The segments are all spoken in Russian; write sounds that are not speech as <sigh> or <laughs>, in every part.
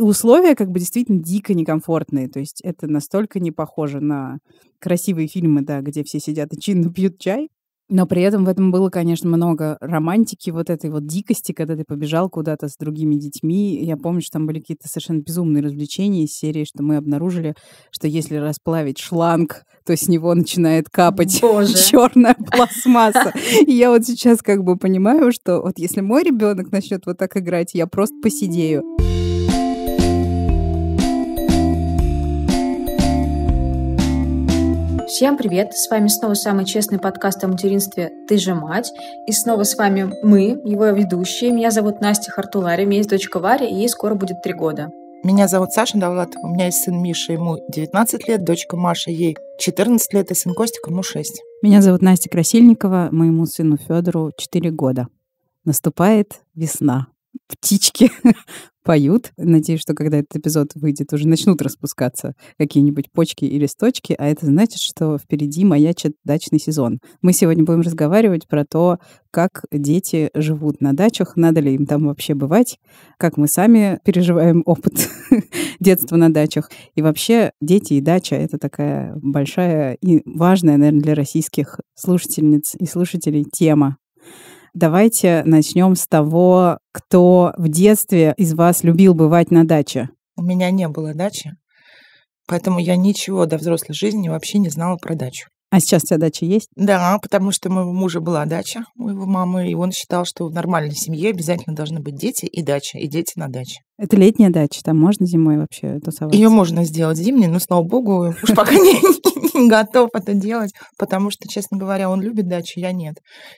И условия как бы действительно дико некомфортные. То есть это настолько не похоже на красивые фильмы, да, где все сидят и чинно пьют чай. Но при этом в этом было, конечно, много романтики, вот этой вот дикости, когда ты побежал куда-то с другими детьми. Я помню, что там были какие-то совершенно безумные развлечения из серии, что мы обнаружили, что если расплавить шланг, то с него начинает капать <laughs> Боже. черная <laughs> пластмасса. И я вот сейчас как бы понимаю, что вот если мой ребенок начнет вот так играть, я просто посидею. Всем привет! С вами снова самый честный подкаст о материнстве «Ты же мать». И снова с вами мы, его ведущие. Меня зовут Настя Хартулари, у меня есть дочка Варя, и ей скоро будет три года. Меня зовут Саша Давлатова, у меня есть сын Миша, ему 19 лет, дочка Маша, ей 14 лет, и сын Костик, ему 6. Меня зовут Настя Красильникова, моему сыну Федору 4 года. Наступает весна. Птички <laughs> поют. Надеюсь, что когда этот эпизод выйдет, уже начнут распускаться какие-нибудь почки и листочки, а это значит, что впереди маячит дачный сезон. Мы сегодня будем разговаривать про то, как дети живут на дачах, надо ли им там вообще бывать, как мы сами переживаем опыт <laughs> детства на дачах. И вообще дети и дача — это такая большая и важная, наверное, для российских слушательниц и слушателей тема. Давайте начнем с того, кто в детстве из вас любил бывать на даче. У меня не было дачи, поэтому я ничего до взрослой жизни вообще не знала про дачу. А сейчас у тебя дача есть? Да, потому что у моего мужа была дача, у его мамы, и он считал, что в нормальной семье обязательно должны быть дети и дача, и дети на даче. Это летняя дача, там можно зимой вообще тусоваться? Ее можно сделать зимней, но, слава богу, уж <laughs> пока не, готов это делать, потому что, честно говоря, он любит дачу, я нет.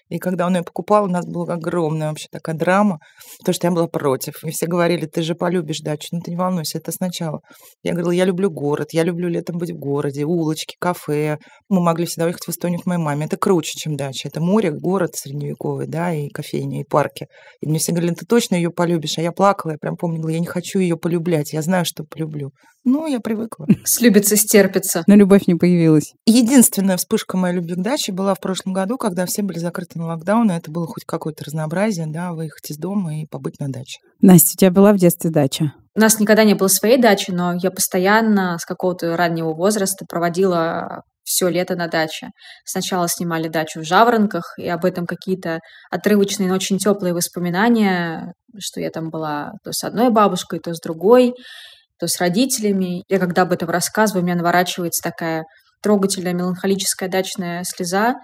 И когда он ее покупал, у нас была огромная вообще такая драма, потому что я была против. И все говорили, ты же полюбишь дачу, ну ты не волнуйся, это сначала. Я говорила, я люблю город, я люблю летом быть в городе, улочки, кафе. Мы могли всегда уехать в Эстонию к моей маме. Это круче, чем дача. Это море, город средневековый, да, и кофейни, и парки. И мне все говорили, ты точно ее полюбишь. А я плакала, я прям помнила я не хочу ее полюблять, я знаю, что полюблю. Ну, я привыкла. <laughs> Слюбится, стерпится. Но любовь не появилась. Единственная вспышка моей любви к даче была в прошлом году, когда все были закрыты на локдаун, и это было хоть какое-то разнообразие, да, выехать из дома и побыть на даче. Настя, у тебя была в детстве дача? У нас никогда не было своей дачи, но я постоянно с какого-то раннего возраста проводила все лето на даче. Сначала снимали дачу в Жаворонках, и об этом какие-то отрывочные, но очень теплые воспоминания, что я там была то с одной бабушкой, то с другой, то с родителями. Я когда об этом рассказываю, у меня наворачивается такая трогательная меланхолическая дачная слеза,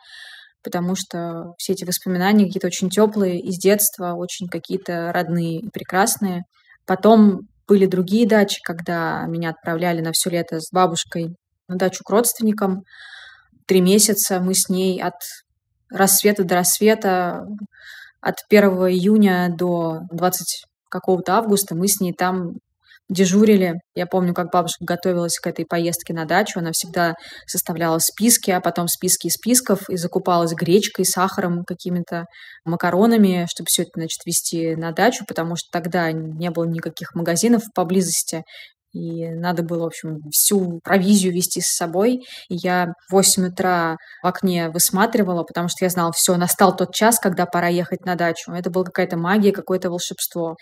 потому что все эти воспоминания какие-то очень теплые из детства, очень какие-то родные и прекрасные. Потом были другие дачи, когда меня отправляли на все лето с бабушкой на дачу к родственникам. Три месяца мы с ней от рассвета до рассвета, от 1 июня до 20 какого-то августа мы с ней там дежурили. Я помню, как бабушка готовилась к этой поездке на дачу. Она всегда составляла списки, а потом списки из списков и закупалась гречкой, сахаром, какими-то макаронами, чтобы все это, значит, везти на дачу, потому что тогда не было никаких магазинов поблизости. И надо было, в общем, всю провизию вести с собой. И я в 8 утра в окне высматривала, потому что я знала, все, настал тот час, когда пора ехать на дачу. Это была какая-то магия, какое-то волшебство.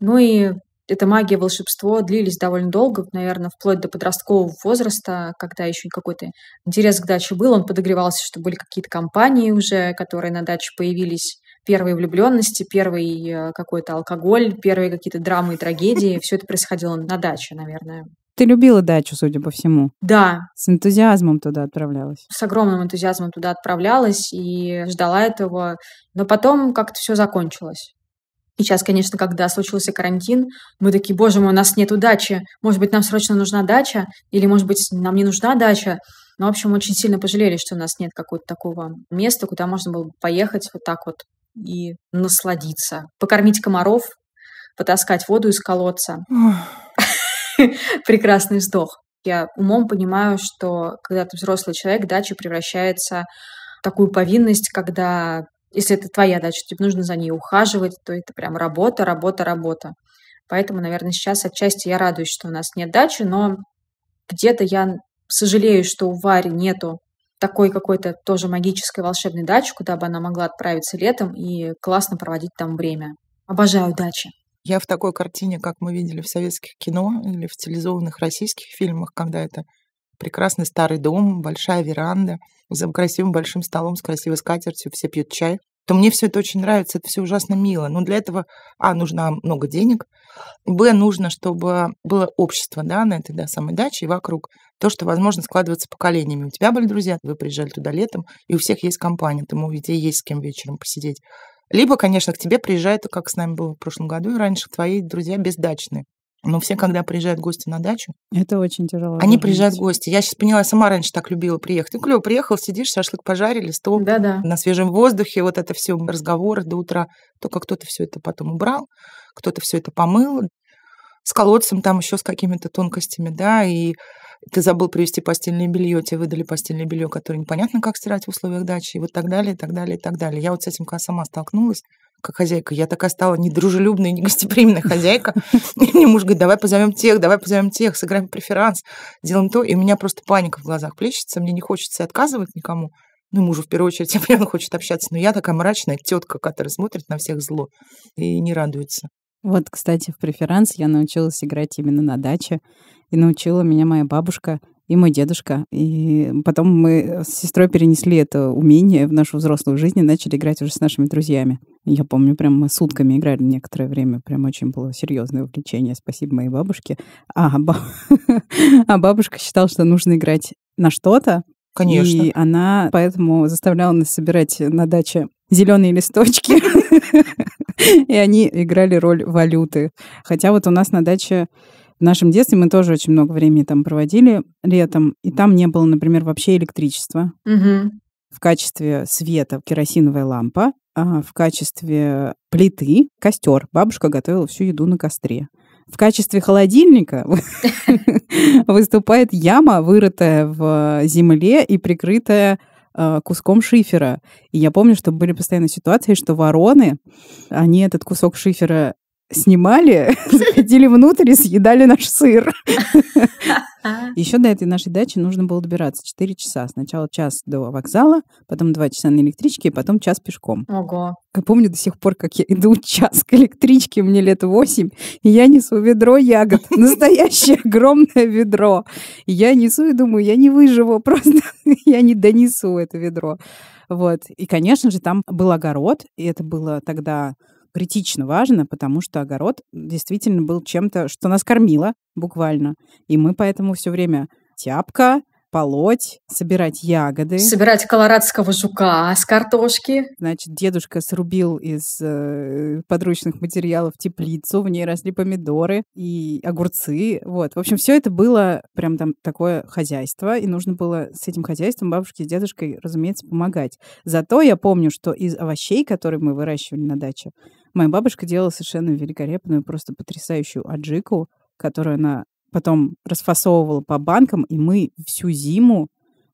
Ну и эта магия, волшебство длились довольно долго, наверное, вплоть до подросткового возраста, когда еще какой-то интерес к даче был, он подогревался, что были какие-то компании уже, которые на даче появились первые влюбленности, первый э, какой-то алкоголь, первые какие-то драмы и трагедии. Все это происходило на даче, наверное. Ты любила дачу, судя по всему. Да. С энтузиазмом туда отправлялась. С огромным энтузиазмом туда отправлялась и ждала этого. Но потом как-то все закончилось. И сейчас, конечно, когда случился карантин, мы такие, боже мой, у нас нет удачи. Может быть, нам срочно нужна дача? Или, может быть, нам не нужна дача? Но, ну, в общем, очень сильно пожалели, что у нас нет какого-то такого места, куда можно было бы поехать вот так вот и насладиться. Покормить комаров, потаскать воду из колодца. <laughs> Прекрасный вздох. Я умом понимаю, что когда ты взрослый человек, дача превращается в такую повинность, когда если это твоя дача, тебе нужно за ней ухаживать, то это прям работа, работа, работа. Поэтому, наверное, сейчас отчасти я радуюсь, что у нас нет дачи, но где-то я сожалею, что у Вари нету такой какой-то тоже магической волшебной дачи, куда бы она могла отправиться летом и классно проводить там время. Обожаю дачи. Я в такой картине, как мы видели в советских кино или в стилизованных российских фильмах, когда это прекрасный старый дом, большая веранда, за красивым большим столом с красивой скатертью, все пьют чай то мне все это очень нравится, это все ужасно мило. Но для этого, а, нужно много денег, б, нужно, чтобы было общество да, на этой да, самой даче и вокруг. То, что, возможно, складывается поколениями. У тебя были друзья, вы приезжали туда летом, и у всех есть компания, там у детей есть с кем вечером посидеть. Либо, конечно, к тебе приезжают, как с нами было в прошлом году и раньше, твои друзья бездачные. Но все, когда приезжают гости на дачу... Это очень тяжело. Они приезжают быть. гости. Я сейчас поняла, я сама раньше так любила приехать. Ну, клево, приехал, сидишь, шашлык пожарили, стол да -да. на свежем воздухе, вот это все разговоры до утра. Только кто-то все это потом убрал, кто-то все это помыл, с колодцем там еще с какими-то тонкостями, да, и ты забыл привезти постельное белье, тебе выдали постельное белье, которое непонятно, как стирать в условиях дачи, и вот так далее, и так далее, и так далее. Я вот с этим когда сама столкнулась, как хозяйка. Я такая стала недружелюбная, негостеприимная хозяйка. <laughs> И мне муж говорит, давай позовем тех, давай позовем тех, сыграем преферанс, делаем то. И у меня просто паника в глазах плещется, мне не хочется отказывать никому. Ну, мужу в первую очередь, <laughs> я прям хочет общаться. Но я такая мрачная тетка, которая смотрит на всех зло и не радуется. Вот, кстати, в преферанс я научилась играть именно на даче. И научила меня моя бабушка и мой дедушка. И потом мы с сестрой перенесли это умение в нашу взрослую жизнь и начали играть уже с нашими друзьями. Я помню, прям мы сутками играли некоторое время. Прям очень было серьезное увлечение. Спасибо моей бабушке. А, баб... <laughs> а бабушка считала, что нужно играть на что-то, Конечно. И она поэтому заставляла нас собирать на даче зеленые листочки, <laughs> и они играли роль валюты. Хотя вот у нас на даче в нашем детстве мы тоже очень много времени там проводили летом, и там не было, например, вообще электричества. Угу. В качестве света керосиновая лампа, а в качестве плиты костер. Бабушка готовила всю еду на костре. В качестве холодильника <laughs> выступает яма, вырытая в э, земле и прикрытая э, куском шифера. И я помню, что были постоянно ситуации, что вороны, они этот кусок шифера снимали, <laughs> заходили внутрь и съедали наш сыр. <laughs> Еще до этой нашей дачи нужно было добираться 4 часа. Сначала час до вокзала, потом 2 часа на электричке, и потом час пешком. Ого. Я помню до сих пор, как я иду час к электричке, мне лет 8, и я несу ведро ягод. <laughs> Настоящее огромное ведро. я несу и думаю, я не выживу, просто я не донесу это ведро. Вот. И, конечно же, там был огород, и это было тогда критично важно, потому что огород действительно был чем-то, что нас кормило буквально. И мы поэтому все время тяпка, полоть, собирать ягоды. Собирать колорадского жука с картошки. Значит, дедушка срубил из э, подручных материалов теплицу, в ней росли помидоры и огурцы. Вот. В общем, все это было прям там такое хозяйство, и нужно было с этим хозяйством бабушке с дедушкой, разумеется, помогать. Зато я помню, что из овощей, которые мы выращивали на даче, моя бабушка делала совершенно великолепную, просто потрясающую аджику, которую она потом расфасовывала по банкам, и мы всю зиму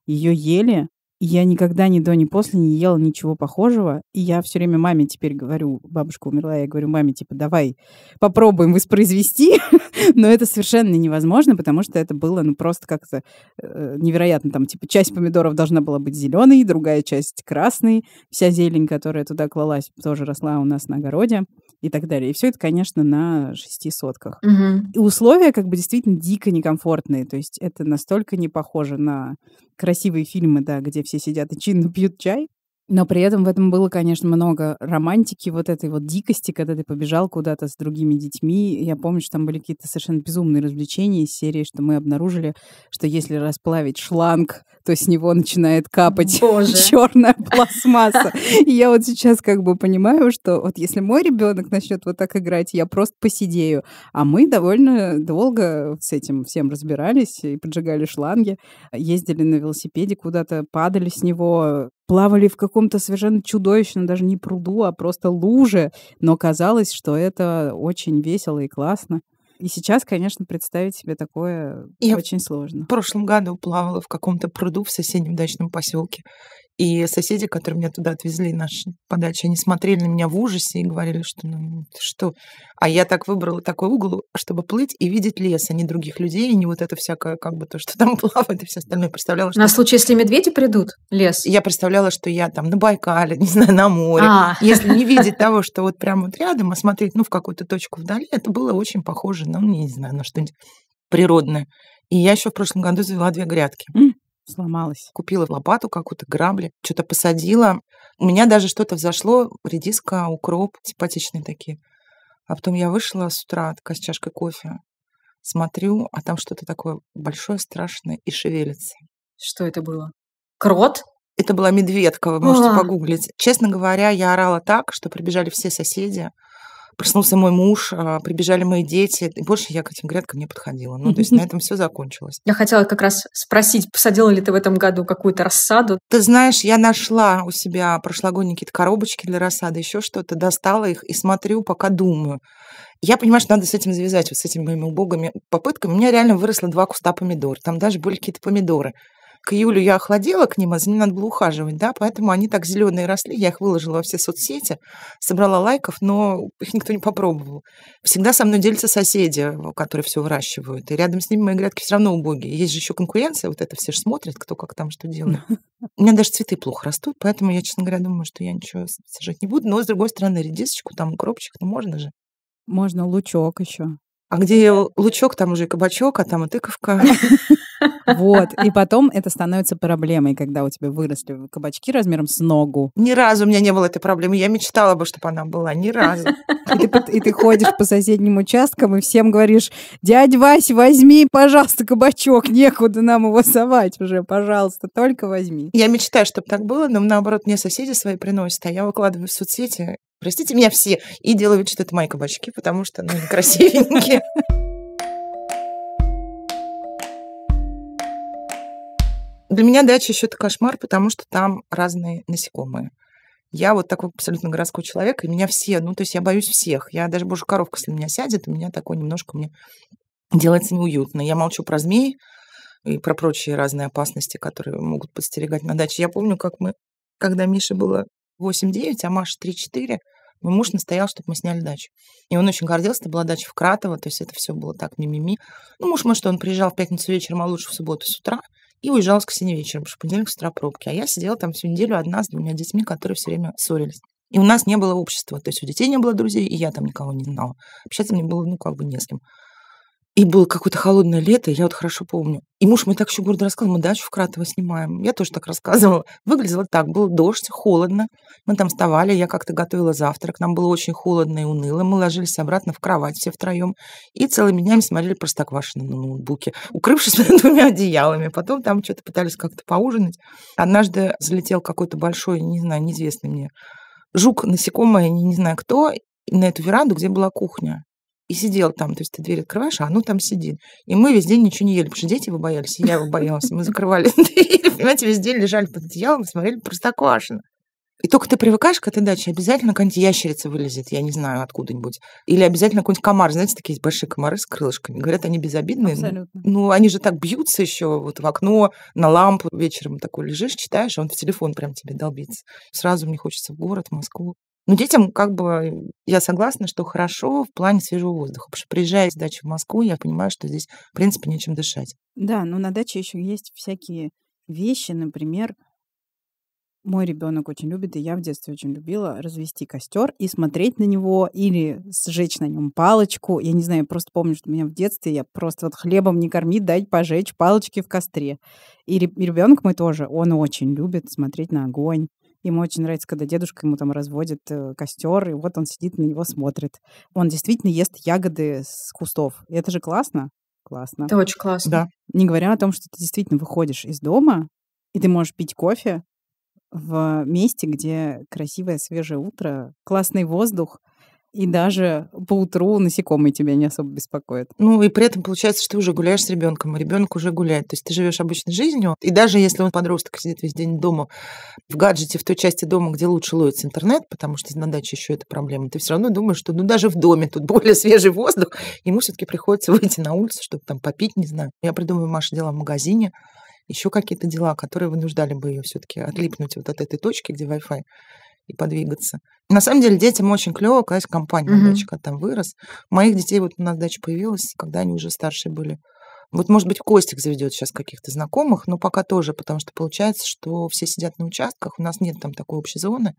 ее ели. И я никогда ни до, ни после не ела ничего похожего. И я все время маме теперь говорю, бабушка умерла, я говорю маме, типа, давай попробуем воспроизвести. <laughs> Но это совершенно невозможно, потому что это было, ну, просто как-то э, невероятно. Там, типа, часть помидоров должна была быть зеленой, другая часть красной. Вся зелень, которая туда клалась, тоже росла у нас на огороде и так далее. И все это, конечно, на шести сотках. Угу. И условия как бы действительно дико некомфортные. То есть это настолько не похоже на красивые фильмы, да, где все сидят и чинно пьют чай, но при этом в этом было, конечно, много романтики, вот этой вот дикости, когда ты побежал куда-то с другими детьми. Я помню, что там были какие-то совершенно безумные развлечения из серии, что мы обнаружили, что если расплавить шланг, то с него начинает капать <laughs> черная <laughs> пластмасса. И я вот сейчас как бы понимаю, что вот если мой ребенок начнет вот так играть, я просто посидею. А мы довольно долго с этим всем разбирались и поджигали шланги, ездили на велосипеде куда-то, падали с него, плавали в каком-то совершенно чудовищном, даже не пруду, а просто луже, но казалось, что это очень весело и классно. И сейчас, конечно, представить себе такое Я очень сложно. В прошлом году плавала в каком-то пруду в соседнем дачном поселке. И соседи, которые меня туда отвезли, наши подачи, они смотрели на меня в ужасе и говорили, что ну что. А я так выбрала такой угол, чтобы плыть и видеть лес, а не других людей, и не вот это всякое, как бы то, что там <laughs> плавает и все остальное. Представляла, что... На случай, если медведи придут, лес? Я представляла, что я там на Байкале, <laughs> не знаю, на море. А. Если не <laughs> видеть того, что вот прямо вот рядом, а смотреть, ну, в какую-то точку вдали, это было очень похоже, ну, не знаю, на что-нибудь природное. И я еще в прошлом году завела две грядки. Mm сломалась. Купила лопату какую-то, грабли, что-то посадила. У меня даже что-то взошло, редиска, укроп, симпатичные такие. А потом я вышла с утра такая, с чашкой кофе, смотрю, а там что-то такое большое, страшное и шевелится. Что это было? Крот? Это была медведка, вы можете а -а -а. погуглить. Честно говоря, я орала так, что прибежали все соседи. Проснулся мой муж, а, прибежали мои дети. И больше я к этим грядкам не подходила. Ну, то есть на этом все закончилось. Я хотела как раз спросить, посадила ли ты в этом году какую-то рассаду? Ты знаешь, я нашла у себя прошлогодние какие-то коробочки для рассады, еще что-то, достала их и смотрю, пока думаю. Я понимаю, что надо с этим завязать, вот с этими моими убогими попытками. У меня реально выросло два куста помидор. Там даже были какие-то помидоры к июлю я охладела к ним, а за ними надо было ухаживать, да, поэтому они так зеленые росли, я их выложила во все соцсети, собрала лайков, но их никто не попробовал. Всегда со мной делятся соседи, которые все выращивают, и рядом с ними мои грядки все равно убогие. Есть же еще конкуренция, вот это все же смотрят, кто как там что делает. У меня даже цветы плохо растут, поэтому я, честно говоря, думаю, что я ничего сажать не буду, но, с другой стороны, редисочку, там, укропчик, ну, можно же. Можно лучок еще. А где лучок, там уже и кабачок, а там и тыковка. <laughs> Вот, и потом это становится проблемой, когда у тебя выросли кабачки размером с ногу. Ни разу у меня не было этой проблемы. Я мечтала бы, чтобы она была. Ни разу. И ты, и ты ходишь по соседним участкам и всем говоришь, дядь Вась, возьми, пожалуйста, кабачок, некуда нам его совать уже, пожалуйста, только возьми. Я мечтаю, чтобы так было, но наоборот, мне соседи свои приносят, а я выкладываю в соцсети, простите меня все, и делаю вид, что это мои кабачки, потому что, ну, красивенькие. Для меня дача еще это кошмар, потому что там разные насекомые. Я вот такой абсолютно городской человек, и меня все, ну, то есть я боюсь всех. Я даже, боже, коровка, если меня сядет, у меня такое немножко мне делается неуютно. Я молчу про змей и про прочие разные опасности, которые могут подстерегать на даче. Я помню, как мы, когда Мише было 8-9, а Маша 3-4, мой муж настоял, чтобы мы сняли дачу. И он очень гордился, это была дача в Кратово, то есть это все было так мимими. Ну, муж мой, что он приезжал в пятницу вечером, а лучше в субботу с утра – и уезжала с синей вечером, потому что понедельник с утра пробки. А я сидела там всю неделю одна с двумя детьми, которые все время ссорились. И у нас не было общества, то есть у детей не было друзей, и я там никого не знала. Общаться мне было, ну, как бы не с кем. И было какое-то холодное лето, я вот хорошо помню. И муж мне так еще гордо рассказал, мы дачу в Кратово снимаем. Я тоже так рассказывала. Выглядело так, было дождь, холодно. Мы там вставали, я как-то готовила завтрак. Нам было очень холодно и уныло. Мы ложились обратно в кровать все втроем. И целыми днями смотрели простоквашино на ноутбуке, укрывшись <laughs> двумя одеялами. Потом там что-то пытались как-то поужинать. Однажды залетел какой-то большой, не знаю, неизвестный мне жук, насекомое, не знаю кто, на эту веранду, где была кухня и сидел там. То есть ты дверь открываешь, а оно там сидит. И мы весь день ничего не ели, потому что дети его боялись, и я его боялась. Мы закрывали <laughs> дверь, понимаете, весь день лежали под одеялом, смотрели простоквашино. И только ты привыкаешь к этой даче, обязательно какая-нибудь ящерица вылезет, я не знаю, откуда-нибудь. Или обязательно какой-нибудь комар. Знаете, такие большие комары с крылышками. Говорят, они безобидные. Абсолютно. Ну, они же так бьются еще вот в окно, на лампу вечером такой лежишь, читаешь, а он в телефон прям тебе долбится. Сразу мне хочется в город, в Москву. Ну детям, как бы, я согласна, что хорошо в плане свежего воздуха. Потому что приезжая с дачи в Москву, я понимаю, что здесь, в принципе, нечем дышать. Да, но на даче еще есть всякие вещи, например, мой ребенок очень любит, и я в детстве очень любила развести костер и смотреть на него или сжечь на нем палочку. Я не знаю, я просто помню, что меня в детстве я просто вот хлебом не корми, дать пожечь палочки в костре. И ребенок мой тоже, он очень любит смотреть на огонь. Ему очень нравится, когда дедушка ему там разводит э, костер, и вот он сидит на него смотрит. Он действительно ест ягоды с кустов. И это же классно. Классно. Это очень классно. Да. Не говоря о том, что ты действительно выходишь из дома, и ты можешь пить кофе в месте, где красивое свежее утро, классный воздух — и даже по утру насекомые тебя не особо беспокоят. Ну и при этом получается, что ты уже гуляешь с ребенком, а ребенок уже гуляет. То есть ты живешь обычной жизнью, и даже если он подросток сидит весь день дома в гаджете, в той части дома, где лучше ловится интернет, потому что на даче еще эта проблема, ты все равно думаешь, что ну даже в доме тут <laughs> более свежий воздух, ему все-таки приходится <laughs> выйти на улицу, чтобы там попить, не знаю. Я придумываю Маша дела в магазине, еще какие-то дела, которые вынуждали бы ее все-таки отлипнуть вот от этой точки, где Wi-Fi и подвигаться. На самом деле детям очень клево, когда есть компания mm-hmm. на даче, там вырос. Моих детей вот у нас дача появилась, когда они уже старше были. Вот, может быть, Костик заведет сейчас каких-то знакомых, но пока тоже, потому что получается, что все сидят на участках, у нас нет там такой общей зоны.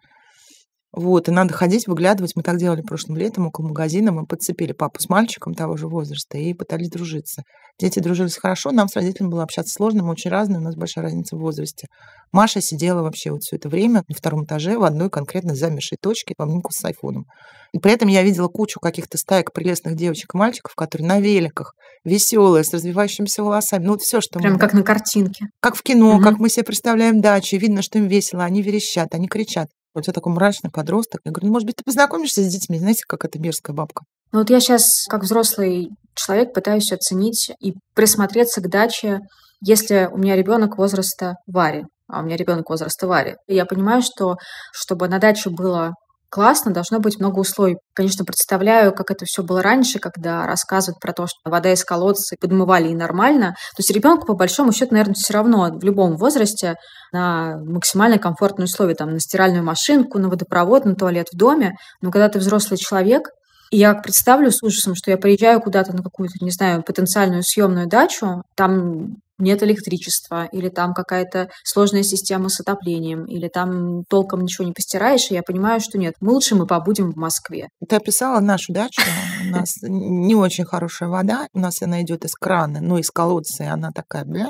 Вот, и надо ходить, выглядывать. Мы так делали прошлым летом около магазина. Мы подцепили папу с мальчиком того же возраста и пытались дружиться. Дети дружились хорошо, нам с родителями было общаться сложно, мы очень разные, у нас большая разница в возрасте. Маша сидела вообще вот все это время на втором этаже в одной конкретно замершей точке в обнимку с айфоном. И при этом я видела кучу каких-то стаек прелестных девочек и мальчиков, которые на великах, веселые, с развивающимися волосами. Ну вот все, что... Прям мы... как на картинке. Как в кино, угу. как мы себе представляем и Видно, что им весело, они верещат, они кричат. У тебя такой мрачный подросток. Я говорю, ну, может быть, ты познакомишься с детьми? Знаете, как эта мерзкая бабка? Ну вот я сейчас, как взрослый человек, пытаюсь оценить и присмотреться к даче, если у меня ребенок возраста Вари, а у меня ребенок возраста Вари. И я понимаю, что чтобы на даче было классно, должно быть много условий. Конечно, представляю, как это все было раньше, когда рассказывают про то, что вода из колодца подмывали и нормально. То есть ребенку, по большому счету, наверное, все равно в любом возрасте на максимально комфортные условия, там, на стиральную машинку, на водопровод, на туалет в доме. Но когда ты взрослый человек, и я представлю с ужасом, что я приезжаю куда-то на какую-то, не знаю, потенциальную съемную дачу, там нет электричества, или там какая-то сложная система с отоплением, или там толком ничего не постираешь, и я понимаю, что нет, мы лучше мы побудем в Москве. Ты описала нашу дачу, у нас <laughs> не очень хорошая вода, у нас она идет из крана, но ну, из колодца, и она такая, бля,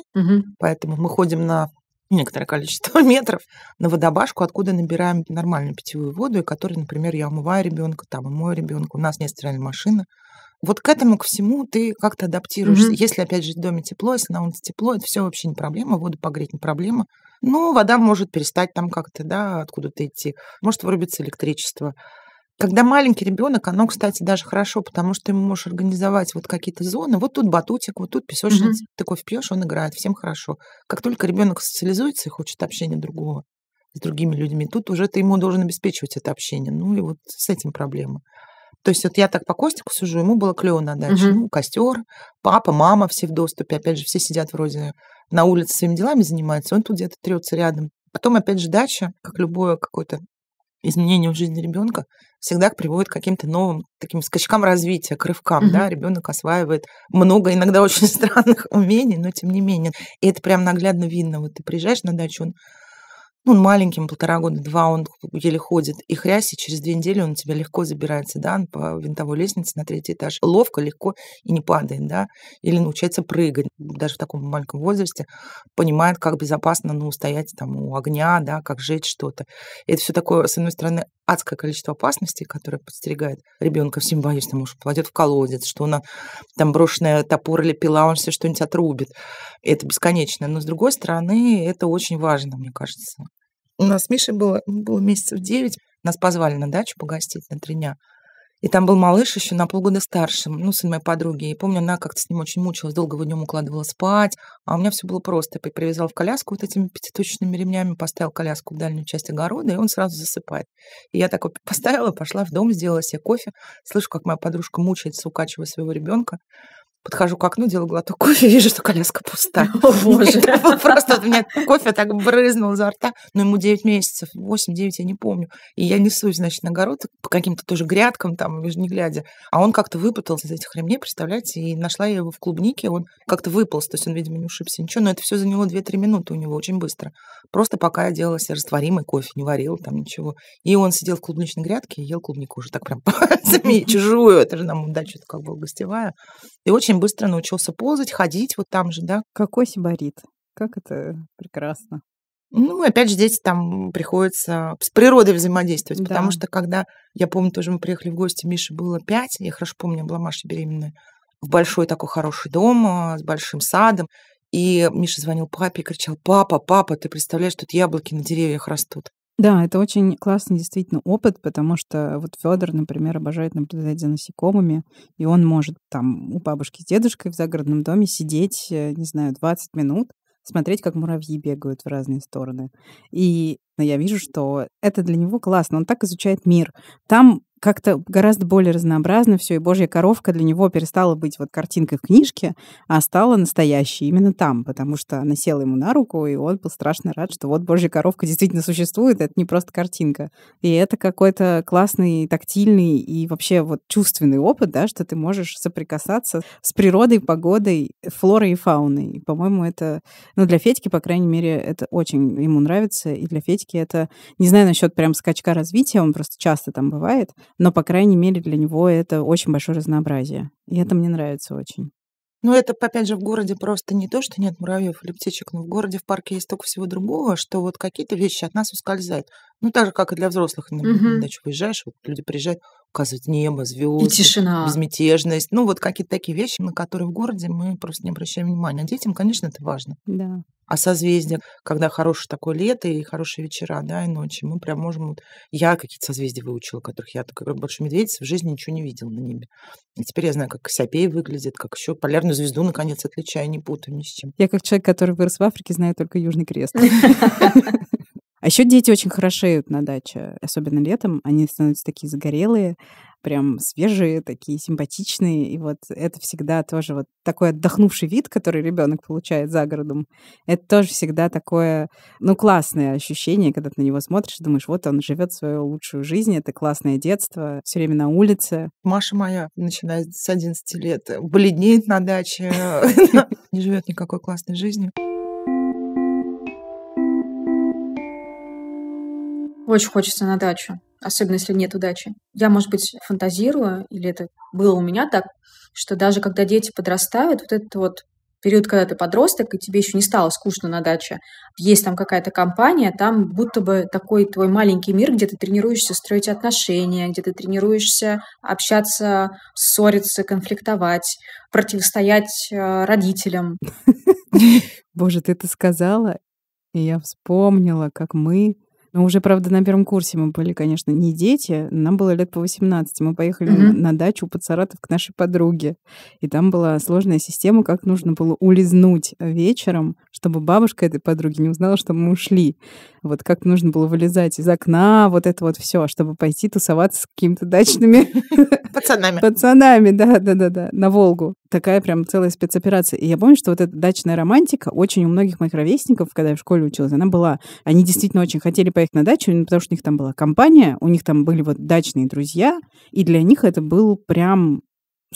поэтому мы ходим на некоторое количество <laughs> метров на водобашку, откуда набираем нормальную питьевую воду, и которой, например, я умываю ребенка, там умою ребенка. У нас нет стиральной машины, вот к этому, к всему ты как-то адаптируешься. Мгм. Если, опять же, в доме тепло, если на улице тепло, это все вообще не проблема, воду погреть не проблема. Но ну, вода может перестать там как-то, да, откуда-то идти. Может вырубиться электричество. Когда маленький ребенок, оно, кстати, даже хорошо, потому что ты можешь организовать вот какие-то зоны. Вот тут батутик, вот тут песочница, Мгм. ты кофе пьешь, он играет, всем хорошо. Как только ребенок социализуется и хочет общения другого с другими людьми, тут уже ты ему должен обеспечивать это общение. Ну и вот с этим проблема. То есть вот я так по Костику сужу, ему было клево на даче. Угу. Ну, костер, папа, мама все в доступе. Опять же, все сидят вроде на улице своими делами занимаются. Он тут где-то трется рядом. Потом, опять же, дача, как любое какое-то изменение в жизни ребенка, всегда приводит к каким-то новым таким скачкам развития, к рывкам. Угу. Да? Ребенок осваивает много, иногда <laughs> очень странных умений, но тем не менее. И это прям наглядно видно. Вот ты приезжаешь на дачу, он ну, он маленьким, полтора года, два, он еле ходит и хряси, через две недели он у тебя легко забирает седан по винтовой лестнице на третий этаж. Ловко, легко и не падает, да, или научается ну, прыгать. Даже в таком маленьком возрасте понимает, как безопасно, ну, стоять там у огня, да, как жить что-то. Это все такое, с одной стороны, адское количество опасностей, которое подстерегает ребенка. Всем боюсь, там, что кладет в колодец, что она там брошенная топор или пила, он все что-нибудь отрубит. Это бесконечно. Но, с другой стороны, это очень важно, мне кажется. У нас с Мишей было, ну, было месяцев девять. Нас позвали на дачу погостить на три дня. И там был малыш еще на полгода старше, ну, сын моей подруги. И помню, она как-то с ним очень мучилась, долго его днем укладывала спать. А у меня все было просто. Я привязал в коляску вот этими пятиточными ремнями, поставил коляску в дальнюю часть огорода, и он сразу засыпает. И я так <laughs> поставила, пошла в дом, сделала себе кофе. Слышу, как моя подружка мучается, укачивая своего ребенка подхожу к окну, делаю глоток кофе, вижу, что коляска пуста. О, <laughs> боже. Просто у меня кофе так брызнул изо рта. Ну ему 9 месяцев, 8-9, я не помню. И я несусь, значит, на огород по каким-то тоже грядкам там, не глядя. А он как-то выпутался из этих ремней, представляете, и нашла я его в клубнике, он как-то выполз, то есть он, видимо, не ушибся, ничего, но это все заняло 2-3 минуты у него очень быстро. Просто пока я делала себе растворимый кофе, не варила там ничего. И он сидел в клубничной грядке и ел клубнику уже так прям пальцами, <laughs> чужую, это же нам удача, как бы гостевая. И очень очень быстро научился ползать, ходить вот там же, да. Какой сибарит. Как это прекрасно. Ну, опять же, дети там приходится с природой взаимодействовать, да. потому что когда, я помню, тоже мы приехали в гости, Мише было пять, я хорошо помню, была Маша беременная, в большой такой хороший дом а, с большим садом, и Миша звонил папе и кричал, папа, папа, ты представляешь, тут яблоки на деревьях растут. Да, это очень классный действительно опыт, потому что вот Федор, например, обожает наблюдать за насекомыми, и он может там у бабушки с дедушкой в загородном доме сидеть, э, не знаю, 20 минут, смотреть, как муравьи бегают в разные стороны. И но я вижу, что это для него классно. Он так изучает мир. Там как-то гораздо более разнообразно все, и Божья коровка для него перестала быть вот картинкой в книжке, а стала настоящей именно там, потому что она села ему на руку, и он был страшно рад, что вот Божья коровка действительно существует, это не просто картинка. И это какой-то классный, тактильный и вообще вот чувственный опыт, да, что ты можешь соприкасаться с природой, погодой, флорой и фауной. И, по-моему, это, ну, для Федьки, по крайней мере, это очень ему нравится, и для Федьки математики. Это, не знаю насчет прям скачка развития, он просто часто там бывает, но, по крайней мере, для него это очень большое разнообразие. И это мне нравится очень. Ну, это, опять же, в городе просто не то, что нет муравьев или птичек, но в городе, в парке есть столько всего другого, что вот какие-то вещи от нас ускользают. Ну, так же, как и для взрослых. Угу. На дачу выезжаешь, вот люди приезжают, указывают небо, звезды, и тишина. безмятежность. Ну, вот какие-то такие вещи, на которые в городе мы просто не обращаем внимания. А детям, конечно, это важно. Да. А созвездия, когда хорошее такое лето и хорошие вечера, да, и ночи, мы прям можем... Вот, я какие-то созвездия выучила, которых я, как большой медведь, в жизни ничего не видела на небе. И теперь я знаю, как Кассиопея выглядит, как еще полярную звезду, наконец, отличаю, не путаю ни с чем. Я как человек, который вырос в Африке, знаю только Южный Крест. <laughs> <laughs> А еще дети очень хорошеют на даче, особенно летом. Они становятся такие загорелые, прям свежие, такие симпатичные. И вот это всегда тоже вот такой отдохнувший вид, который ребенок получает за городом. Это тоже всегда такое, ну, классное ощущение, когда ты на него смотришь думаешь, вот он живет свою лучшую жизнь, это классное детство, все время на улице. Маша моя, начиная с 11 лет, бледнеет на даче, <laughs> не живет никакой классной жизнью. Очень хочется на дачу, особенно если нет удачи. Я, может быть, фантазирую, или это было у меня так, что даже когда дети подрастают, вот этот вот период, когда ты подросток, и тебе еще не стало скучно на даче, есть там какая-то компания, там будто бы такой твой маленький мир, где ты тренируешься строить отношения, где ты тренируешься общаться, ссориться, конфликтовать, противостоять э, родителям. <laughs> Боже, ты это сказала, и я вспомнила, как мы ну, уже, правда, на первом курсе мы были, конечно, не дети. Нам было лет по 18. Мы поехали mm-hmm. на дачу под Саратов к нашей подруге. И там была сложная система, как нужно было улизнуть вечером, чтобы бабушка этой подруги не узнала, что мы ушли. Вот как нужно было вылезать из окна, вот это вот все, чтобы пойти тусоваться с какими-то дачными... <laughs> Пацанами. <laughs> Пацанами, да-да-да, на Волгу такая прям целая спецоперация. И я помню, что вот эта дачная романтика очень у многих моих ровесников, когда я в школе училась, она была. Они действительно очень хотели поехать на дачу, потому что у них там была компания, у них там были вот дачные друзья, и для них это был прям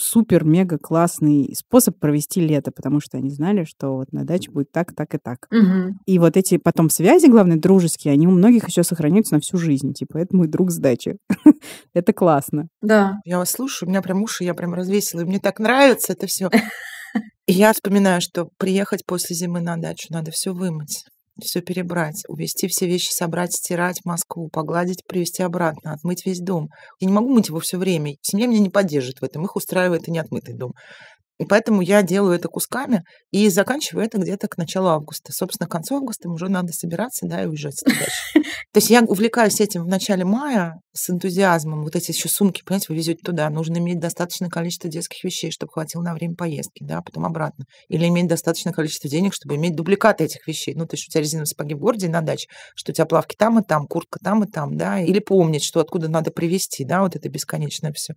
супер-мега-классный способ провести лето, потому что они знали, что вот на даче будет так, так и так. Угу. И вот эти потом связи, главное, дружеские, они у многих еще сохраняются на всю жизнь. Типа, это мой друг с дачи. <laughs> это классно. Да. Я вас слушаю, у меня прям уши, я прям развесила. И мне так нравится это все. <laughs> я вспоминаю, что приехать после зимы на дачу надо все вымыть все перебрать, увезти все вещи, собрать, стирать в Москву, погладить, привезти обратно, отмыть весь дом. Я не могу мыть его все время. Семья меня не поддержит в этом. Их устраивает и отмытый дом. И поэтому я делаю это кусками и заканчиваю это где-то к началу августа. Собственно, к концу августа уже надо собираться, да, и уезжать <laughs> дальше. То есть я увлекаюсь этим в начале мая с энтузиазмом. Вот эти еще сумки, понимаете, вы везете туда. Нужно иметь достаточное количество детских вещей, чтобы хватило на время поездки, да, потом обратно. Или иметь достаточное количество денег, чтобы иметь дубликаты этих вещей. Ну, то есть у тебя резиновые сапоги в городе на даче, что у тебя плавки там и там, куртка там и там, да. Или помнить, что откуда надо привезти, да, вот это бесконечное все.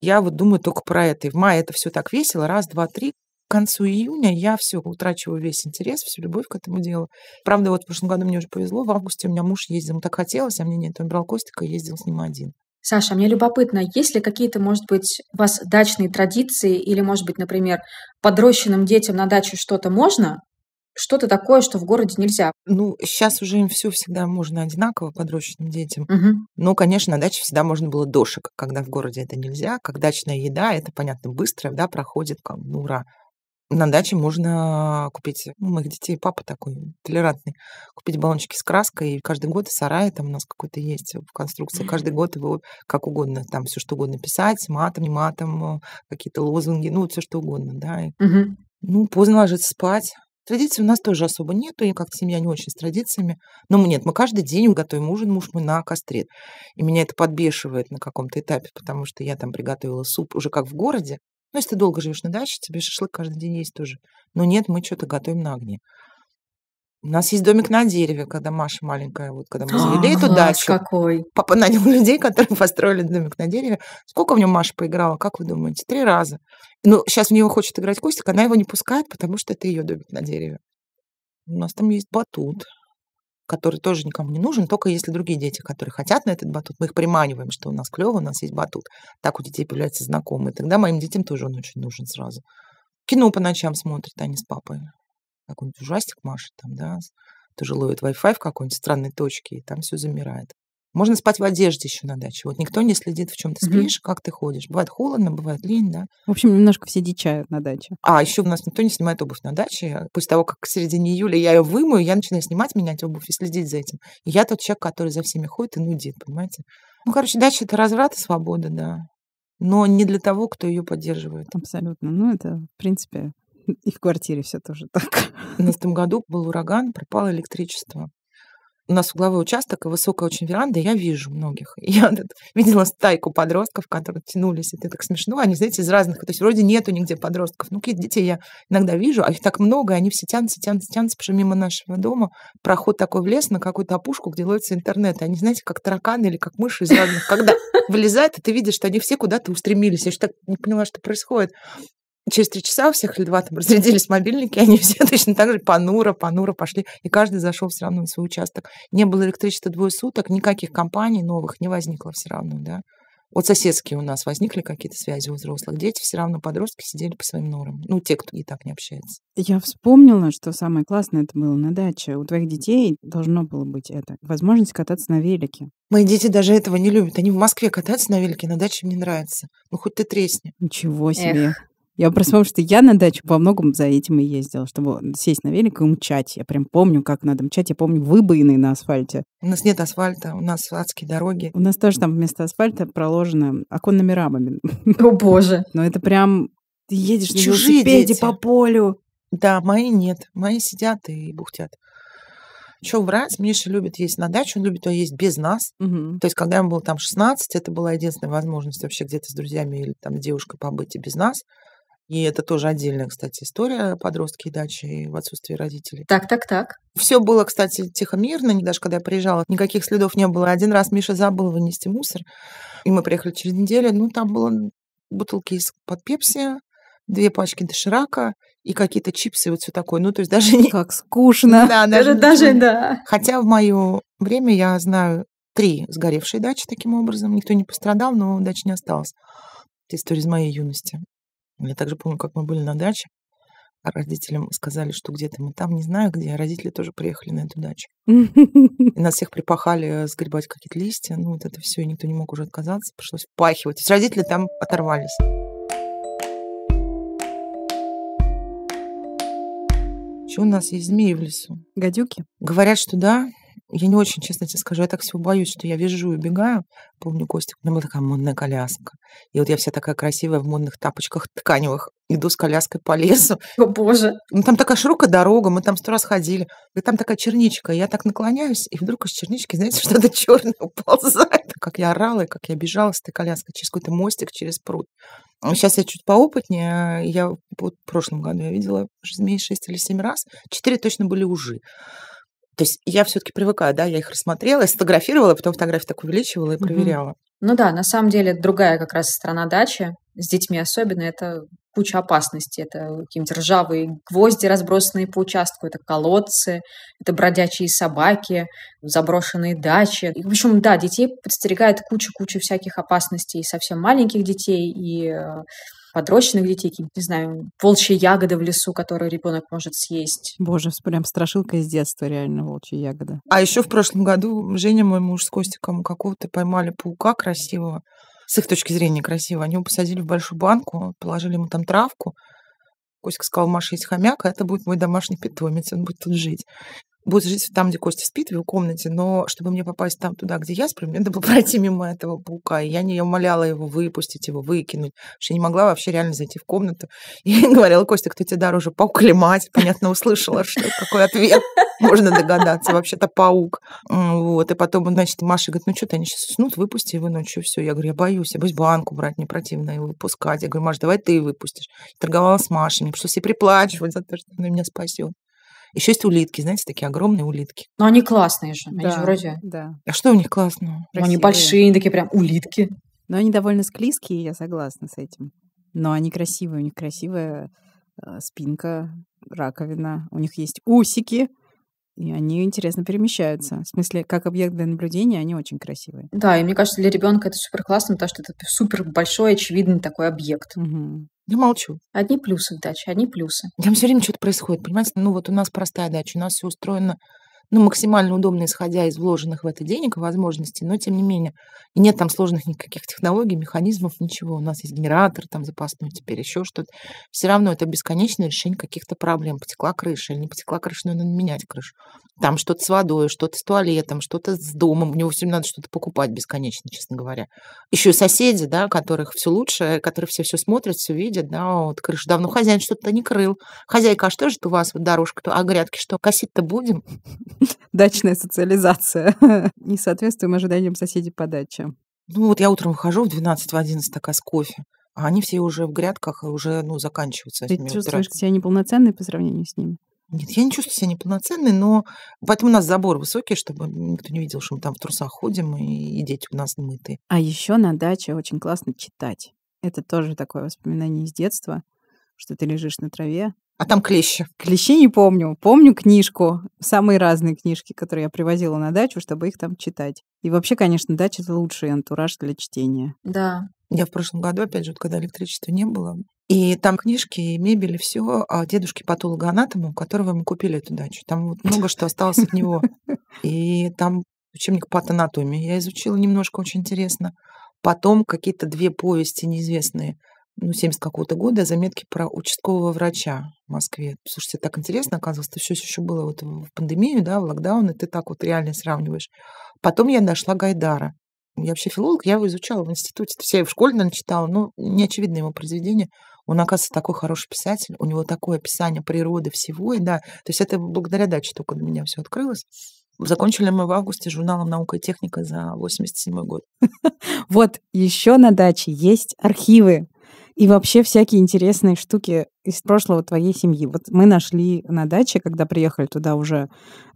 Я вот думаю только про это. И в мае это все так весело. Раз, два, три. К концу июня я все утрачиваю весь интерес, всю любовь к этому делу. Правда, вот в прошлом году мне уже повезло. В августе у меня муж ездил, так хотелось, а мне нет. Он брал Костика и ездил с ним один. Саша, мне любопытно, есть ли какие-то, может быть, у вас дачные традиции или, может быть, например, подрощенным детям на дачу что-то можно, что-то такое, что в городе нельзя. Ну, сейчас уже им все всегда можно одинаково подручным детям. Угу. Но, конечно, на даче всегда можно было дошек, когда в городе это нельзя. Как дачная еда, это, понятно, быстро, да, проходит, как ну, ура. На даче можно купить, ну, моих детей папа такой толерантный, купить баллончики с краской, и каждый год сарай там у нас какой-то есть в конструкции, каждый год его как угодно, там все что угодно писать, матом, не матом, э, какие-то лозунги, ну, все что угодно, да. И, угу. Ну, поздно ложиться спать, Традиций у нас тоже особо нету, и как-то семья не очень с традициями. Но мы нет, мы каждый день готовим ужин, муж мой на костре. И меня это подбешивает на каком-то этапе, потому что я там приготовила суп уже как в городе. Но ну, если ты долго живешь на даче, тебе шашлык каждый день есть тоже. Но нет, мы что-то готовим на огне. У нас есть домик на дереве, когда Маша маленькая, вот когда мы завели эту дачу. какой. Папа нанял <laughs> людей, которые построили домик на дереве. Сколько в нем Маша поиграла, как вы думаете? Три раза. Ну, сейчас в него хочет играть Костик, она его не пускает, потому что это ее домик на дереве. У нас там есть батут, который тоже никому не нужен, только если другие дети, которые хотят на этот батут, мы их приманиваем, что у нас клево, у нас есть батут. Так у детей появляются знакомые. Тогда моим детям тоже он очень нужен сразу. Кино по ночам смотрят они а с папой какой-нибудь ужастик машет там, да, тоже ловит Wi-Fi в какой-нибудь странной точке, и там все замирает. Можно спать в одежде еще на даче. Вот никто не следит, в чем ты спишь, mm-hmm. как ты ходишь. Бывает холодно, бывает лень, да. В общем, немножко все дичают на даче. А, еще у нас никто не снимает обувь на даче. После того, как к середине июля я ее вымою, я начинаю снимать, менять обувь и следить за этим. И я тот человек, который за всеми ходит и нудит, понимаете? Ну, короче, дача это разврат и свобода, да. Но не для того, кто ее поддерживает. Абсолютно. Ну, это, в принципе, и в квартире все тоже так. В 2011 году был ураган, пропало электричество. У нас угловой участок и высокая очень веранда, я вижу многих. <laughs> я видела стайку подростков, которые тянулись. Это так смешно. Они, знаете, из разных... То есть вроде нету нигде подростков. Ну, какие детей я иногда вижу, а их так много, и они все тянутся, тянутся, тянутся, потому мимо нашего дома проход такой в лес на какую-то опушку, где ловится интернет. И они, знаете, как тараканы или как мыши из разных. Когда <laughs> вылезают, и ты видишь, что они все куда-то устремились. Я же так не поняла, что происходит через три часа у всех или два там <laughs> разрядились мобильники, они все <laughs> точно так же понуро, понуро пошли, и каждый зашел все равно на свой участок. Не было электричества двое суток, никаких компаний новых не возникло все равно, да. Вот соседские у нас возникли какие-то связи у взрослых. Дети все равно, подростки сидели по своим норам. Ну, те, кто и так не общается. Я вспомнила, что самое классное это было на даче. У твоих детей должно было быть это. Возможность кататься на велике. Мои дети даже этого не любят. Они в Москве катаются на велике, на даче им не нравится. Ну, хоть ты тресни. Ничего себе. Эх. Я просто помню, что я на дачу во многом за этим и ездила, чтобы сесть на велик и умчать. Я прям помню, как надо мчать. Я помню выбоины на асфальте. У нас нет асфальта, у нас адские дороги. У нас тоже там вместо асфальта проложено оконными рамами. О боже. <laughs> Но это прям... Ты едешь Чужие на велосипеде дети. по полю. Да, мои нет. Мои сидят и бухтят. Чего врать, Миша любит есть на даче, он любит ее есть без нас. Угу. То есть, когда ему было там 16, это была единственная возможность вообще где-то с друзьями или там девушкой побыть и без нас. И это тоже отдельная, кстати, история подростки и дачи в отсутствии родителей. Так, так, так. Все было, кстати, тихо, мирно. Даже когда я приезжала, никаких следов не было. Один раз Миша забыл вынести мусор, и мы приехали через неделю. Ну, там было бутылки из-под пепси, две пачки доширака и какие-то чипсы, вот все такое. Ну, то есть даже не... Как скучно. Да, <laughs> даже, даже, даже да. Хотя в мое время я знаю три сгоревшие дачи таким образом. Никто не пострадал, но дачи не осталось. Это история из моей юности. Я также помню, как мы были на даче, а родителям сказали, что где-то мы там, не знаю где, а родители тоже приехали на эту дачу. И нас всех припахали сгребать какие-то листья, ну вот это все, и никто не мог уже отказаться, пришлось пахивать. То есть родители там оторвались. Что у нас есть змеи в лесу. Гадюки? Говорят, что да, я не очень, честно тебе скажу, я так всего боюсь, что я вижу и убегаю. Помню, Костик, у ну, меня была такая модная коляска. И вот я вся такая красивая в модных тапочках тканевых. Иду с коляской по лесу. <laughs> О, боже. Ну, там такая широкая дорога, мы там сто раз ходили. И там такая черничка. И я так наклоняюсь, и вдруг из чернички, знаете, <laughs> что-то черное уползает. Как я орала и как я бежала с этой коляской через какой-то мостик, через пруд. Сейчас ну, я чуть поопытнее. А, я вот в прошлом году я видела змей 6 или 7 раз. Четыре точно были ужи. То есть я все-таки привыкаю, да, я их рассмотрела, я сфотографировала, потом фотографии так увеличивала и проверяла. Ну да, на самом деле другая как раз сторона дачи, с детьми особенно, это куча опасностей. Это какие-нибудь ржавые гвозди, разбросанные по участку, это колодцы, это бродячие собаки, заброшенные дачи. И, в общем, да, детей подстерегает куча-куча всяких опасностей, совсем маленьких детей и э, подрощенных детей, какие не знаю, волчьи ягоды в лесу, которые ребенок может съесть. Боже, прям страшилка из детства реально волчья ягода. А еще в прошлом году Женя, мой муж с Костиком, какого-то поймали паука красивого, с их точки зрения красивого. Они его посадили в большую банку, положили ему там травку, Костик сказал, Маша, есть хомяк, а это будет мой домашний питомец, он будет тут жить буду жить там, где Костя спит, в его комнате, но чтобы мне попасть там туда, где я сплю, мне надо было пройти мимо этого паука. И я не умоляла его выпустить, его выкинуть, что не могла вообще реально зайти в комнату. <laughs> И говорила, Костя, кто тебе дороже, паук или мать? Понятно, услышала, что какой ответ. Можно догадаться, вообще-то паук. Вот, и потом, значит, Маша говорит, ну что-то они сейчас уснут, выпусти его ночью, все. Я говорю, я боюсь, я боюсь банку брать, мне противно его выпускать. Я говорю, Маш, давай ты выпустишь. Торговала с Машей, мне пришлось и приплачивать за то, что она меня спасет. Еще есть улитки, знаете, такие огромные улитки. Но ну, они классные же, они же вроде. Да. А что у них классного? Ну, они большие, такие прям улитки. Но они довольно склизкие, я согласна с этим. Но они красивые, у них красивая э, спинка, раковина, у них есть усики. И они интересно перемещаются. В смысле, как объект для наблюдения, они очень красивые. Да, и мне кажется, для ребенка это супер классно, потому что это супер большой, очевидный такой объект. Угу. Я молчу. Одни плюсы в даче, одни плюсы. Там все время что-то происходит, понимаете? Ну вот у нас простая дача, у нас все устроено ну, максимально удобно, исходя из вложенных в это денег и возможностей, но тем не менее. И нет там сложных никаких технологий, механизмов, ничего. У нас есть генератор там запасной, теперь еще что-то. Все равно это бесконечное решение каких-то проблем. Потекла крыша или не потекла крыша, но ну, надо менять крышу. Там что-то с водой, что-то с туалетом, что-то с домом. У него все надо что-то покупать бесконечно, честно говоря. Еще и соседи, да, которых все лучше, которые все все смотрят, все видят, да, вот крыша давно хозяин что-то не крыл. Хозяйка, а что же у вас, вот дорожка, а грядки что, косить-то будем? <laughs> <laughs> дачная социализация. Не <laughs> соответствуем ожиданиям соседей по даче. Ну вот я утром выхожу в 12-11 такая с кофе, а они все уже в грядках и уже ну, заканчиваются. Ты чувствуешь себя неполноценной по сравнению с ними? Нет, я не чувствую себя неполноценной, но поэтому у нас забор высокий, чтобы никто не видел, что мы там в трусах ходим, и, и дети у нас мытые. А еще на даче очень классно читать. Это тоже такое воспоминание из детства, что ты лежишь на траве, а там клещи. Клещи не помню. Помню книжку, самые разные книжки, которые я привозила на дачу, чтобы их там читать. И вообще, конечно, дача — это лучший антураж для чтения. Да. Я в прошлом году, опять же, вот, когда электричества не было, и там книжки, и мебель, и все а дедушки патологоанатома, у которого мы купили эту дачу. Там вот много что осталось от него. И там учебник анатомии я изучила немножко, очень интересно. Потом какие-то две повести неизвестные — ну, 70 какого-то года заметки про участкового врача в Москве. Слушайте, так интересно, оказывается, это все еще было вот в пандемию, да, в локдаун, и ты так вот реально сравниваешь. Потом я нашла Гайдара. Я вообще филолог, я его изучала в институте. Все я в школе, наверное, читала, но неочевидно его произведение. Он, оказывается, такой хороший писатель, у него такое описание природы всего, и да, то есть это благодаря даче только для меня все открылось. Закончили мы в августе журналом «Наука и техника» за 87 год. <laughs> Вот еще на даче есть архивы и вообще всякие интересные штуки из прошлого твоей семьи. Вот мы нашли на даче, когда приехали туда уже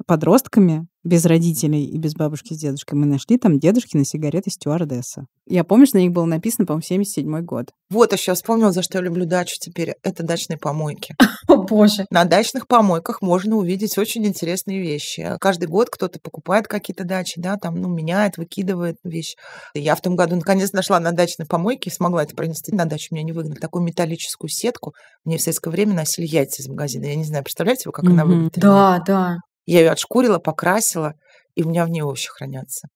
подростками, без родителей и без бабушки с дедушкой, мы нашли там дедушки на сигареты стюардесса. Я помню, что на них было написано, по-моему, 77 год. Вот еще вспомнила, за что я люблю дачу теперь. Это дачные помойки. <laughs> О, боже. На дачных помойках можно увидеть очень интересные вещи. Каждый год кто-то покупает какие-то дачи, да, там, ну, меняет, выкидывает вещи. Я в том году наконец нашла на дачной помойке и смогла это пронести на дачу. Меня не выгнали. Такую металлическую сетку. Мне в советское время носили яйца из магазина. Я не знаю, представляете вы, как mm-hmm. она выглядит? Да, да. Я ее отшкурила, покрасила, и у меня в ней овощи хранятся.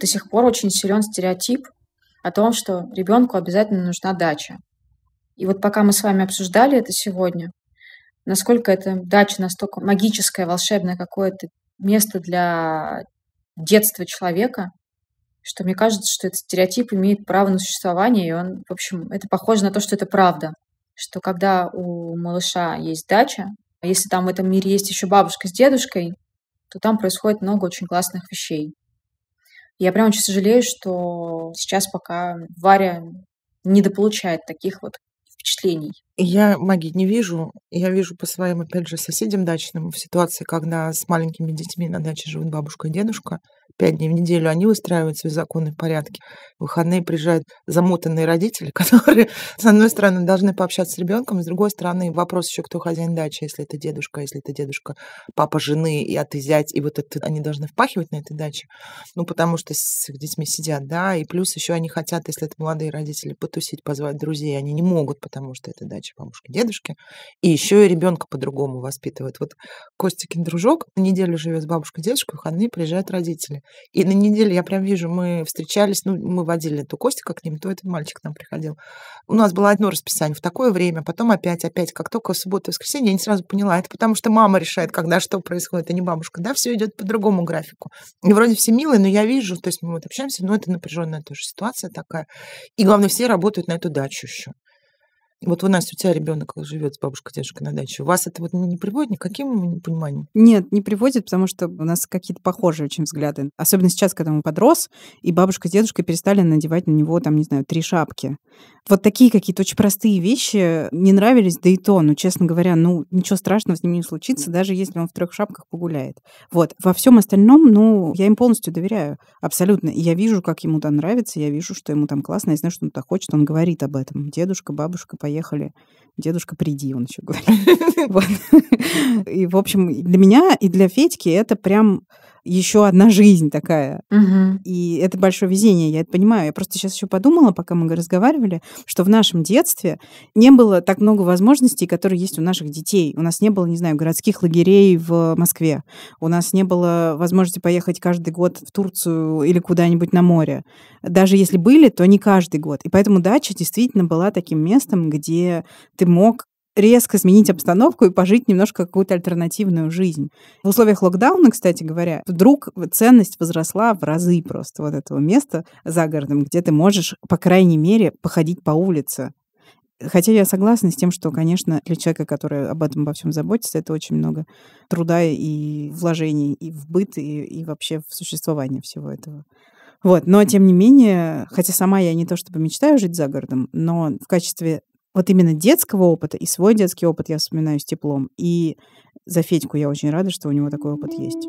До сих пор очень силен стереотип о том, что ребенку обязательно нужна дача. И вот пока мы с вами обсуждали это сегодня, насколько эта дача настолько магическое, волшебное какое-то место для детства человека, что мне кажется, что этот стереотип имеет право на существование, и он, в общем, это похоже на то, что это правда, что когда у малыша есть дача, а если там в этом мире есть еще бабушка с дедушкой, то там происходит много очень классных вещей. Я прям очень сожалею, что сейчас пока Варя недополучает таких вот впечатлений. Я магии не вижу. Я вижу по своим, опять же, соседям дачным в ситуации, когда с маленькими детьми на даче живут бабушка и дедушка – пять дней в неделю, они выстраивают свои законы в порядке. В выходные приезжают замотанные родители, <laughs> которые, с одной стороны, должны пообщаться с ребенком, с другой стороны, вопрос еще, кто хозяин дачи, если это дедушка, если это дедушка, папа жены, и а ты зять, и вот это они должны впахивать на этой даче, ну, потому что с их детьми сидят, да, и плюс еще они хотят, если это молодые родители, потусить, позвать друзей, они не могут, потому что это дача бабушки, дедушки, и еще и ребенка по-другому воспитывают. Вот Костикин дружок, на неделю живет с бабушкой и дедушкой, в выходные приезжают родители. И на неделю я прям вижу, мы встречались, ну, мы водили то Костика к ним, то этот мальчик к нам приходил. У нас было одно расписание в такое время, потом опять, опять, как только в субботу и воскресенье, я не сразу поняла, это потому что мама решает, когда что происходит, а не бабушка, да, все идет по другому графику. И вроде все милые, но я вижу, то есть мы вот общаемся, но это напряженная тоже ситуация такая. И главное, все работают на эту дачу еще. Вот у нас у тебя ребенок живет с бабушкой, дедушкой на даче. Вас это вот не приводит ни к каким пониманиям? Нет, не приводит, потому что у нас какие-то похожие очень взгляды. Особенно сейчас, когда он подрос, и бабушка с дедушкой перестали надевать на него, там, не знаю, три шапки. Вот такие какие-то очень простые вещи не нравились, да и то, ну, честно говоря, ну, ничего страшного с ними не случится, даже если он в трех шапках погуляет. Вот. Во всем остальном, ну, я им полностью доверяю. Абсолютно. я вижу, как ему там нравится, я вижу, что ему там классно, я знаю, что он так хочет, он говорит об этом. Дедушка, бабушка, поехали поехали, дедушка, приди, он еще говорит. <laughs> И, в общем, для меня и для Федьки это прям еще одна жизнь такая. Угу. И это большое везение, я это понимаю. Я просто сейчас еще подумала, пока мы разговаривали, что в нашем детстве не было так много возможностей, которые есть у наших детей. У нас не было, не знаю, городских лагерей в Москве. У нас не было возможности поехать каждый год в Турцию или куда-нибудь на море. Даже если были, то не каждый год. И поэтому дача действительно была таким местом, где ты мог резко сменить обстановку и пожить немножко какую-то альтернативную жизнь. В условиях локдауна, кстати говоря, вдруг ценность возросла в разы просто вот этого места за городом, где ты можешь, по крайней мере, походить по улице. Хотя я согласна с тем, что, конечно, для человека, который об этом обо всем заботится, это очень много труда и вложений и в быт, и, и вообще в существование всего этого. Вот, но тем не менее, хотя сама я не то чтобы мечтаю жить за городом, но в качестве вот именно детского опыта, и свой детский опыт я вспоминаю с теплом. И за Федьку я очень рада, что у него такой опыт есть.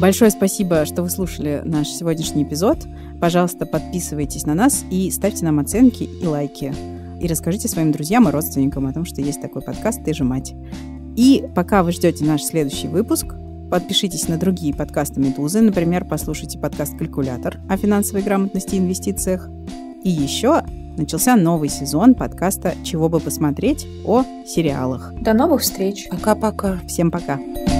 Большое спасибо, что вы слушали наш сегодняшний эпизод. Пожалуйста, подписывайтесь на нас и ставьте нам оценки и лайки. И расскажите своим друзьям и родственникам о том, что есть такой подкаст «Ты же мать». И пока вы ждете наш следующий выпуск, Подпишитесь на другие подкасты «Медузы», например, послушайте подкаст «Калькулятор» о финансовой грамотности и инвестициях. И еще начался новый сезон подкаста «Чего бы посмотреть» о сериалах. До новых встреч. Пока-пока. Всем пока. -пока.